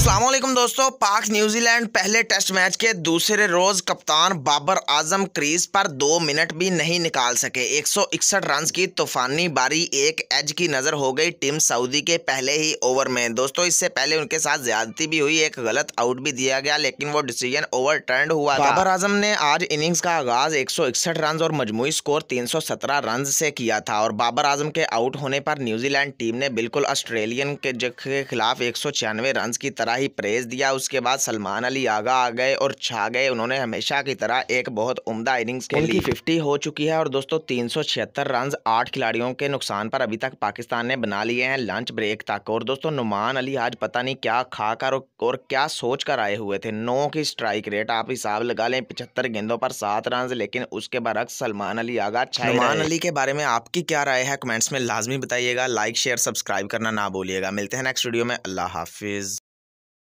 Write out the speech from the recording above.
असलम दोस्तों पाक न्यूजीलैंड पहले टेस्ट मैच के दूसरे रोज़ कप्तान बाबर आजम क्रीज पर दो मिनट भी नहीं निकाल सके एक रन की तूफानी बारी एक एज की नज़र हो गई टीम सऊदी के पहले ही ओवर में दोस्तों इससे पहले उनके साथ ज्यादती भी हुई एक गलत आउट भी दिया गया लेकिन वो डिसीजन ओवर टर्न हुआ बाबर आजम ने आज इनिंग्स का आगाज एक रन और मजमू स्कोर तीन रन से किया था और बाबर आजम के आउट होने पर न्यूजीलैंड टीम ने बिल्कुल ऑस्ट्रेलियन के खिलाफ एक सौ रन की तरह तरह ही प्रेज़ दिया उसके बाद सलमान अली आगा आ गए और छा गए उन्होंने हमेशा की तरह एक बहुत उम्दा इनिंग्स खेली फिफ्टी हो चुकी है और दोस्तों तीन सौ छिहत्तर रन आठ खिलाड़ियों के नुकसान पर अभी तक पाकिस्तान ने बना लिए हैं लंच ब्रेक तक और दोस्तों नुमान अली आज पता नहीं क्या खाकर और क्या सोच कर आए हुए थे नौ की स्ट्राइक रेट आप हिसाब लगा लें पिछहत्तर गेंदों पर सात रन लेकिन उसके बरक्स सलमान अली आगा सलमान अली के बारे में आपकी क्या राय है कमेंट्स में लाजमी बताइएगा लाइक शेयर सब्सक्राइब करना ना बोलिएगा मिलते हैं नेक्स्ट वीडियो में अल्लाह हाफिज़